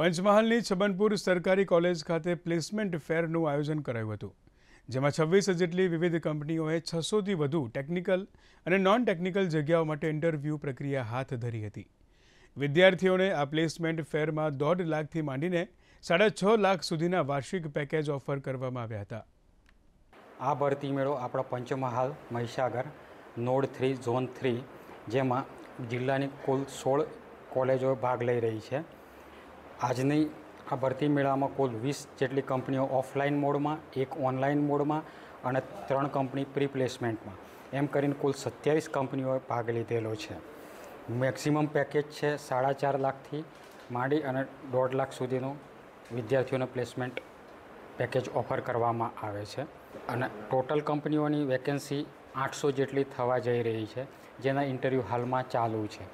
પંચમહાલની છબનપુર સરકારી કોલેજ ખાતે પ્લેસમેન્ટ ફેરનું આયોજન કરાયું હતું જેમાં છવ્વીસ જેટલી વિવિધ કંપનીઓએ છસોથી વધુ ટેકનિકલ અને નોન ટેકનિકલ જગ્યાઓ માટે ઇન્ટરવ્યૂ પ્રક્રિયા હાથ ધરી હતી વિદ્યાર્થીઓને આ પ્લેસમેન્ટ ફેરમાં દોઢ લાખથી માંડીને સાડા છ લાખ સુધીના વાર્ષિક પેકેજ ઓફર કરવામાં આવ્યા હતા આ ભરતી મેળો આપણા Panchmahal Mahisagar node three zone three જેમાં જિલ્લાની કુલ સોળ કોલેજો ભાગ લઈ રહી છે આજની આ ભરતી મેળામાં કુલ વીસ જેટલી કંપનીઓ ઓફલાઈન મોડમાં એક ઓનલાઈન મોડમાં અને ત્રણ કંપની પ્રી પ્લેસમેન્ટમાં એમ કરીને કુલ સત્યાવીસ કંપનીઓએ ભાગ લીધેલો છે મેક્સિમમ પેકેજ છે સાડા ચાર લાખથી માંડી અને દોઢ લાખ સુધીનું વિદ્યાર્થીઓને પ્લેસમેન્ટ પેકેજ ઓફર કરવામાં આવે છે અને ટોટલ કંપનીઓની વેકેન્સી આઠસો જેટલી થવા જઈ રહી છે જેના ઇન્ટરવ્યૂ હાલમાં ચાલુ છે